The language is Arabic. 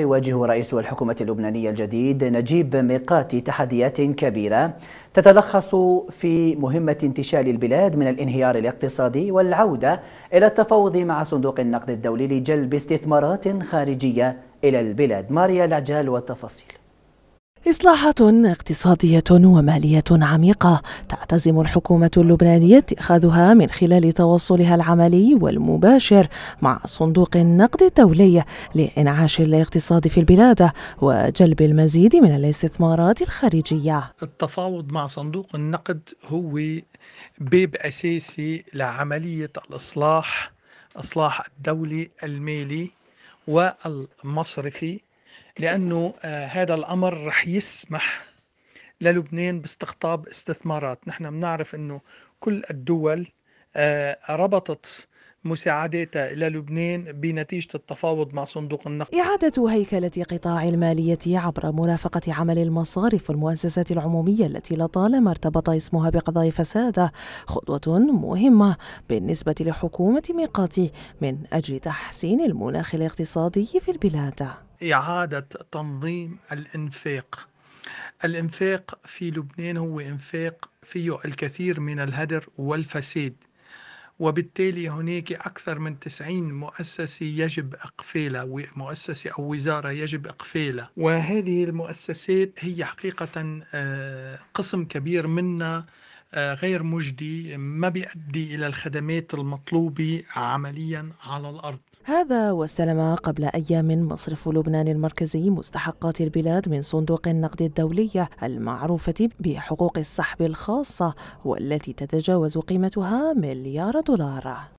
يواجه رئيس الحكومة اللبنانية الجديد نجيب ميقاتي تحديات كبيرة تتلخص في مهمة انتشال البلاد من الانهيار الاقتصادي والعودة إلى التفاوض مع صندوق النقد الدولي لجلب استثمارات خارجية إلى البلاد ماريا العجال والتفاصيل إصلاحات اقتصادية ومالية عميقة تعتزم الحكومة اللبنانية اتخاذها من خلال تواصلها العملي والمباشر مع صندوق النقد الدولي لإنعاش الاقتصاد في البلاد وجلب المزيد من الاستثمارات الخارجية. التفاوض مع صندوق النقد هو باب أساسي لعملية الإصلاح إصلاح الدولي المالي والمصرفي لأنه آه، هذا الأمر رح يسمح للبنان باستقطاب استثمارات نحن بنعرف أنه كل الدول آه، ربطت مساعدات إلى لبنان بنتيجة التفاوض مع صندوق النقد إعادة هيكلة قطاع المالية عبر مرافقة عمل المصارف والمؤسسات العمومية التي لطالما ارتبط اسمها بقضايا فساده خطوة مهمة بالنسبة لحكومة ميقاتي من أجل تحسين المناخ الاقتصادي في البلاد إعادة تنظيم الإنفاق الإنفاق في لبنان هو إنفاق فيه الكثير من الهدر والفساد وبالتالي هناك أكثر من 90 مؤسسة يجب إقفالها مؤسسة أو وزارة يجب إقفالها وهذه المؤسسات هي حقيقة آه، قسم كبير منا آه، غير مجدي ما بيؤدي إلى الخدمات المطلوبة عمليا على الأرض هذا واستلم قبل أيام مصرف لبنان المركزي مستحقات البلاد من صندوق النقد الدولية المعروفة بحقوق السحب الخاصة والتي تتجاوز قيمتها مليار دولار